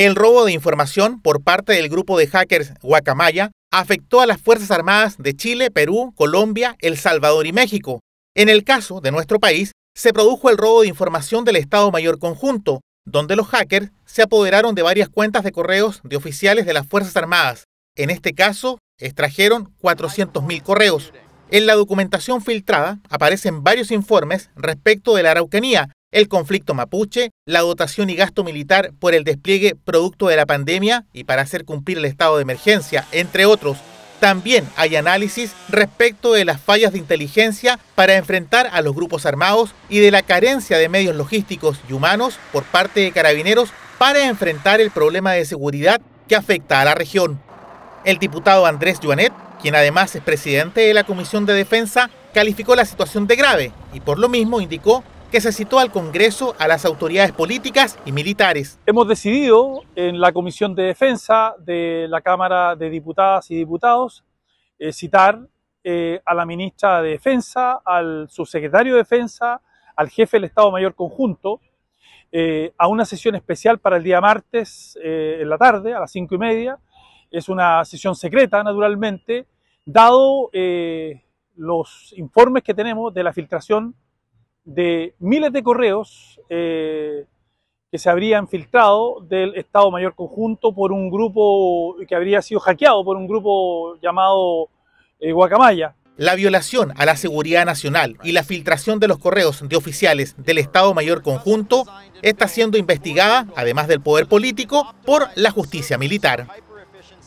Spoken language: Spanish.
El robo de información por parte del grupo de hackers Guacamaya afectó a las Fuerzas Armadas de Chile, Perú, Colombia, El Salvador y México. En el caso de nuestro país, se produjo el robo de información del Estado Mayor Conjunto, donde los hackers se apoderaron de varias cuentas de correos de oficiales de las Fuerzas Armadas. En este caso, extrajeron 400.000 correos. En la documentación filtrada aparecen varios informes respecto de la Araucanía, el conflicto mapuche, la dotación y gasto militar por el despliegue producto de la pandemia y para hacer cumplir el estado de emergencia, entre otros. También hay análisis respecto de las fallas de inteligencia para enfrentar a los grupos armados y de la carencia de medios logísticos y humanos por parte de carabineros para enfrentar el problema de seguridad que afecta a la región. El diputado Andrés Joanet, quien además es presidente de la Comisión de Defensa, calificó la situación de grave y por lo mismo indicó que se citó al Congreso, a las autoridades políticas y militares. Hemos decidido en la Comisión de Defensa de la Cámara de Diputadas y Diputados eh, citar eh, a la ministra de Defensa, al subsecretario de Defensa, al jefe del Estado Mayor Conjunto, eh, a una sesión especial para el día martes en la tarde, a las cinco y media. Es una sesión secreta, naturalmente, dado los informes que tenemos de la filtración de miles de correos eh, que se habrían filtrado del Estado Mayor Conjunto por un grupo que habría sido hackeado por un grupo llamado eh, Guacamaya. La violación a la seguridad nacional y la filtración de los correos de oficiales del Estado Mayor Conjunto está siendo investigada, además del poder político, por la justicia militar.